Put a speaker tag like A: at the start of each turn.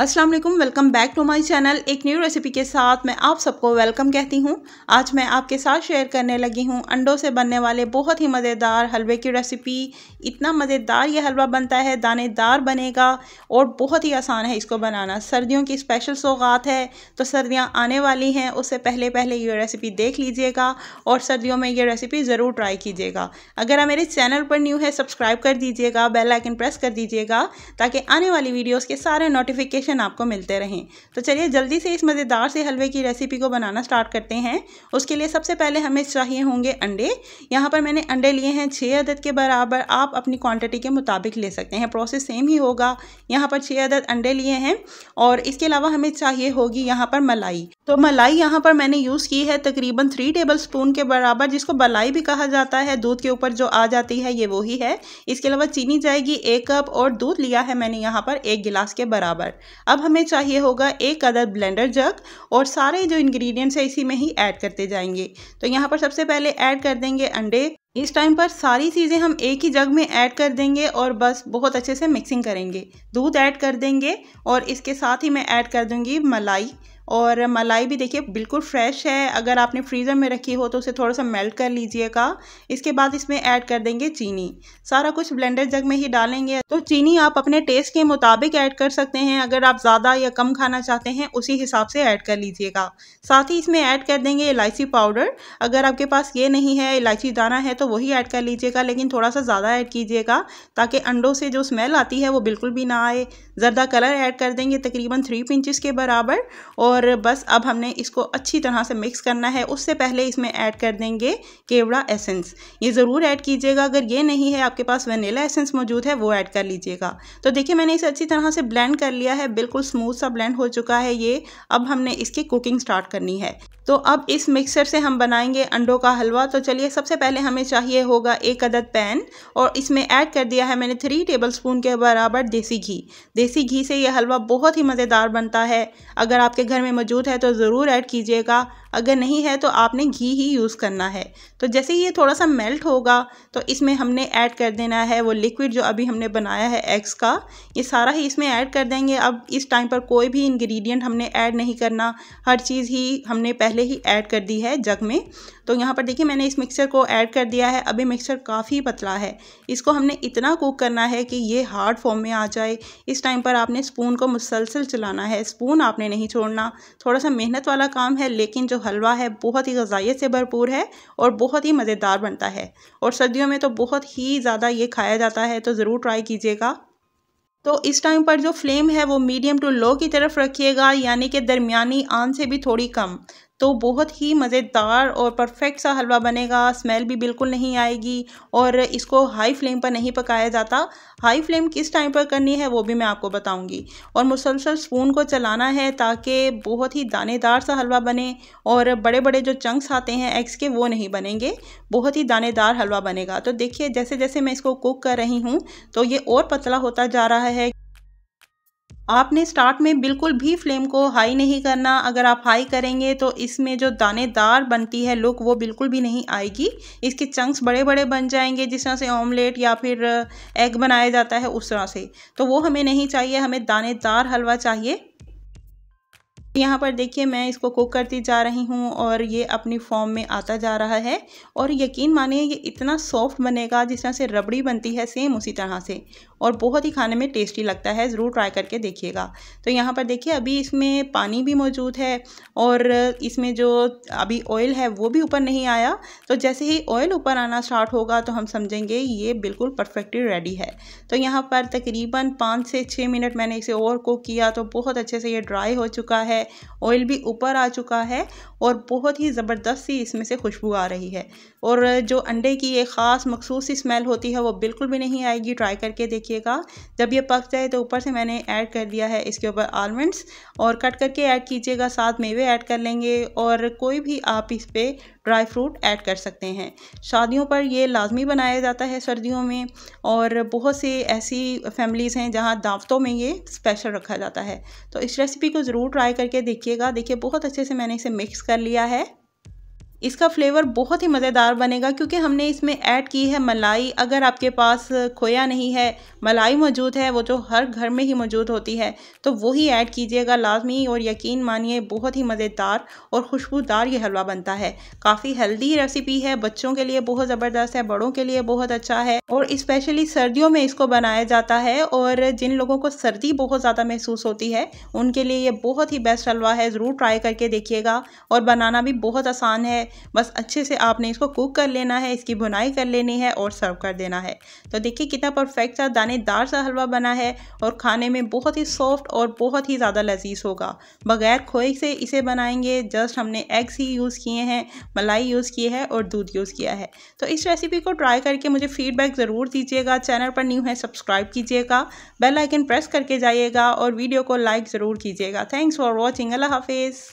A: अस्सलाम वालेकुम welcome back to my channel एक न्यू रेसिपी के साथ मैं आप सबको वेलकम कहती हूँ आज मैं आपके साथ शेयर करने लगी हूँ अंडों से बनने वाले बहुत ही मज़ेदार हलवे की रेसिपी इतना मज़ेदार ये हलवा बनता है दानेदार बनेगा और बहुत ही आसान है इसको बनाना सर्दियों की स्पेशल सौगात है तो सर्दियाँ आने वाली हैं उससे पहले पहले ये रेसिपी देख लीजिएगा और सर्दियों में ये रेसिपी ज़रूर ट्राई कीजिएगा अगर आप मेरे चैनल पर न्यू है सब्सक्राइब कर दीजिएगा बेलाइकन प्रेस कर दीजिएगा ताकि आने वाली वीडियोज़ के सारे नोटिफिकेशन नोटिफिकेशन आपको मिलते रहें तो चलिए जल्दी से इस मज़ेदार से हलवे की रेसिपी को बनाना स्टार्ट करते हैं उसके लिए सबसे पहले हमें चाहिए होंगे अंडे यहाँ पर मैंने अंडे लिए हैं छः अदद के बराबर आप अपनी क्वान्टिटी के मुताबिक ले सकते हैं प्रोसेस सेम ही होगा यहाँ पर छः अदद अंडे लिए हैं और इसके अलावा हमें चाहिए होगी यहाँ पर मलाई तो मलाई यहाँ पर मैंने यूज़ की है तकरीबन थ्री टेबल स्पून के बराबर जिसको बलाई भी कहा जाता है दूध के ऊपर जो आ जाती है ये वही है इसके अलावा चीनी जाएगी एक कप और दूध लिया है मैंने यहाँ पर एक गिलास के बराबर अब हमें चाहिए होगा एक अदर ब्लेंडर जग और सारे जो इंग्रेडिएंट्स हैं इसी में ही ऐड करते जाएंगे तो यहाँ पर सबसे पहले ऐड कर देंगे अंडे इस टाइम पर सारी चीज़ें हम एक ही जग में ऐड कर देंगे और बस बहुत अच्छे से मिक्सिंग करेंगे दूध ऐड कर देंगे और इसके साथ ही मैं ऐड कर दूंगी मलाई और मलाई भी देखिए बिल्कुल फ्रेश है अगर आपने फ्रीज़र में रखी हो तो उसे थोड़ा सा मेल्ट कर लीजिएगा इसके बाद इसमें ऐड कर देंगे चीनी सारा कुछ ब्लेंडर जग में ही डालेंगे तो चीनी आप अपने टेस्ट के मुताबिक ऐड कर सकते हैं अगर आप ज़्यादा या कम खाना चाहते हैं उसी हिसाब से ऐड कर लीजिएगा साथ ही इसमें ऐड कर देंगे इलायची पाउडर अगर आपके पास ये नहीं है इलायची दाना है तो तो वही ऐड कर लीजिएगा लेकिन थोड़ा सा ज़्यादा ऐड कीजिएगा ताकि अंडों से जो स्मेल आती है वो बिल्कुल भी ना आए ज़रदा कलर ऐड कर देंगे तकरीबन थ्री पिंचज़ के बराबर और बस अब हमने इसको अच्छी तरह से मिक्स करना है उससे पहले इसमें ऐड कर देंगे केवड़ा एसेंस ये ज़रूर ऐड कीजिएगा अगर ये नहीं है आपके पास वनीला एसेंस मौजूद है वो ऐड कर लीजिएगा तो देखिए मैंने इसे अच्छी तरह से ब्लेंड कर लिया है बिल्कुल स्मूथ सा ब्लेंड हो चुका है ये अब हमने इसकी कुकिंग स्टार्ट करनी है तो अब इस मिक्सर से हम बनाएंगे अंडों का हलवा तो चलिए सबसे पहले हमें चाहिए होगा एक अदद पैन और इसमें ऐड कर दिया है मैंने थ्री टेबलस्पून के बराबर देसी घी देसी घी से यह हलवा बहुत ही मज़ेदार बनता है अगर आपके घर में मौजूद है तो ज़रूर ऐड कीजिएगा अगर नहीं है तो आपने घी ही यूज़ करना है तो जैसे ही ये थोड़ा सा मेल्ट होगा तो इसमें हमने ऐड कर देना है वो लिक्विड जो अभी हमने बनाया है एग्स का ये सारा ही इसमें ऐड कर देंगे अब इस टाइम पर कोई भी इंग्रेडिएंट हमने ऐड नहीं करना हर चीज़ ही हमने पहले पहले ही ऐड कर दी है जग में तो यहाँ पर देखिए मैंने इस मिक्सर को ऐड कर दिया है अभी मिक्सर काफ़ी पतला है इसको हमने इतना कुक करना है कि ये हार्ड फॉर्म में आ जाए इस टाइम पर आपने स्पून को मुसलसल चलाना है स्पून आपने नहीं छोड़ना थोड़ा सा मेहनत वाला काम है लेकिन जो हलवा है बहुत ही गजाइत से भरपूर है और बहुत ही मज़ेदार बनता है और सर्दियों में तो बहुत ही ज़्यादा ये खाया जाता है तो ज़रूर ट्राई कीजिएगा तो इस टाइम पर जो फ्लेम है वो मीडियम टू लो की तरफ रखिएगा यानी कि दरमियानी आन से भी थोड़ी कम तो बहुत ही मज़ेदार और परफेक्ट सा हलवा बनेगा स्मेल भी बिल्कुल नहीं आएगी और इसको हाई फ्लेम पर नहीं पकाया जाता हाई फ्लेम किस टाइम पर करनी है वो भी मैं आपको बताऊंगी और मुसलसल स्पून को चलाना है ताकि बहुत ही दानेदार सा हलवा बने और बड़े बड़े जो चंक्स आते हैं एग्स के वो नहीं बनेंगे बहुत ही दानेदार हलवा बनेगा तो देखिए जैसे जैसे मैं इसको कुक कर रही हूँ तो ये और पतला होता जा रहा है आपने स्टार्ट में बिल्कुल भी फ्लेम को हाई नहीं करना अगर आप हाई करेंगे तो इसमें जो दानेदार बनती है लुक वो बिल्कुल भी नहीं आएगी इसके चंक्स बड़े बड़े बन जाएंगे जिस तरह से ऑमलेट या फिर एग uh, बनाया जाता है उस तरह से तो वो हमें नहीं चाहिए हमें दानेदार हलवा चाहिए यहाँ पर देखिए मैं इसको कुक करती जा रही हूँ और ये अपनी फॉर्म में आता जा रहा है और यकीन मानिए ये इतना सॉफ्ट बनेगा जिस तरह से रबड़ी बनती है सेम उसी तरह से और बहुत ही खाने में टेस्टी लगता है ज़रूर ट्राई करके देखिएगा तो यहाँ पर देखिए अभी इसमें पानी भी मौजूद है और इसमें जो अभी ऑयल है वो भी ऊपर नहीं आया तो जैसे ही ऑयल ऊपर आना स्टार्ट होगा तो हम समझेंगे ये बिल्कुल परफेक्टली रेडी है तो यहाँ पर तकरीबन पाँच से छः मिनट मैंने इसे और कुक किया तो बहुत अच्छे से ये ड्राई हो चुका है ऑयल भी ऊपर आ चुका है और बहुत ही ज़बरदस्त सी इसमें से खुशबू आ रही है और जो अंडे की एक ख़ास मखसूस स्मेल होती है वो बिल्कुल भी नहीं आएगी ट्राई करके देखिए रखिएगा जब ये पक जाए तो ऊपर से मैंने ऐड कर दिया है इसके ऊपर आलमंड्स और कट करके ऐड कीजिएगा साथ मेवे ऐड कर लेंगे और कोई भी आप इस पर ड्राई फ्रूट ऐड कर सकते हैं शादियों पर ये लाजमी बनाया जाता है सर्दियों में और बहुत से ऐसी फैमिलीज़ हैं जहाँ दावतों में ये स्पेशल रखा जाता है तो इस रेसिपी को ज़रूर ट्राई करके देखिएगा देखिए बहुत अच्छे से मैंने इसे मिक्स कर लिया है इसका फ्लेवर बहुत ही मज़ेदार बनेगा क्योंकि हमने इसमें ऐड की है मलाई अगर आपके पास खोया नहीं है मलाई मौजूद है वो जो हर घर में ही मौजूद होती है तो वही ऐड कीजिएगा लाजमी और यकीन मानिए बहुत ही मज़ेदार और खुशबूदार ये हलवा बनता है काफ़ी हेल्दी रेसिपी है बच्चों के लिए बहुत ज़बरदस्त है बड़ों के लिए बहुत अच्छा है और इस्पेशली सर्दियों में इसको बनाया जाता है और जिन लोगों को सर्दी बहुत ज़्यादा महसूस होती है उनके लिए ये बहुत ही बेस्ट हलवा है ज़रूर ट्राई करके देखिएगा और बनाना भी बहुत आसान है बस अच्छे से आपने इसको कुक कर लेना है इसकी बुनाई कर लेनी है और सर्व कर देना है तो देखिए कितना परफेक्ट सा दानेदार सा हलवा बना है और खाने में बहुत ही सॉफ्ट और बहुत ही ज़्यादा लजीज होगा बगैर खोए से इसे बनाएंगे जस्ट हमने एग्स ही यूज़ किए हैं मलाई यूज़ की है और दूध यूज़ किया है तो इस रेसिपी को ट्राई करके मुझे फीडबैक ज़रूर दीजिएगा चैनल पर न्यू है सब्सक्राइब कीजिएगा बेल आइकन प्रेस करके जाइएगा और वीडियो को लाइक ज़रूर कीजिएगा थैंक्स फॉर वॉचिंग अल्लाह हाफिज़